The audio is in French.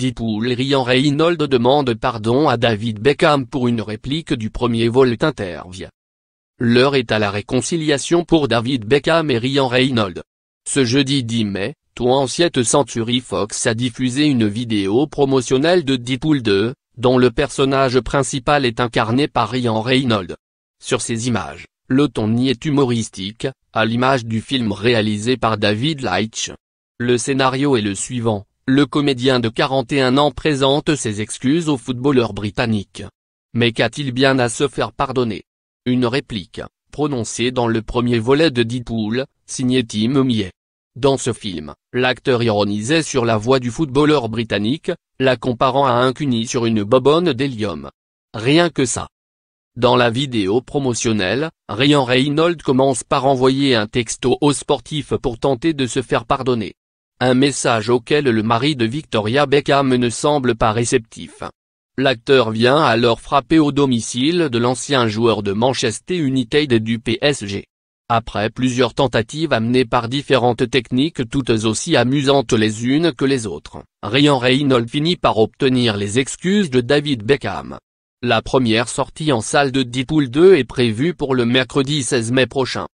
et Rian Reynolds demande pardon à David Beckham pour une réplique du premier vol Intervient. L'heure est à la réconciliation pour David Beckham et Ryan Reynolds. Ce jeudi 10 mai, Toi ancienne Century Fox a diffusé une vidéo promotionnelle de Deadpool 2, dont le personnage principal est incarné par Ryan Reynolds. Sur ces images, le ton y est humoristique, à l'image du film réalisé par David Leitch. Le scénario est le suivant. Le comédien de 41 ans présente ses excuses au footballeur britannique. Mais qu'a-t-il bien à se faire pardonner Une réplique, prononcée dans le premier volet de Deadpool, signé Tim miet Dans ce film, l'acteur ironisait sur la voix du footballeur britannique, la comparant à un cuny sur une bobonne d'hélium. Rien que ça. Dans la vidéo promotionnelle, Ryan Reynolds commence par envoyer un texto au sportif pour tenter de se faire pardonner. Un message auquel le mari de Victoria Beckham ne semble pas réceptif. L'acteur vient alors frapper au domicile de l'ancien joueur de Manchester United et du PSG. Après plusieurs tentatives amenées par différentes techniques toutes aussi amusantes les unes que les autres, Ryan Reynolds finit par obtenir les excuses de David Beckham. La première sortie en salle de Deadpool 2 est prévue pour le mercredi 16 mai prochain.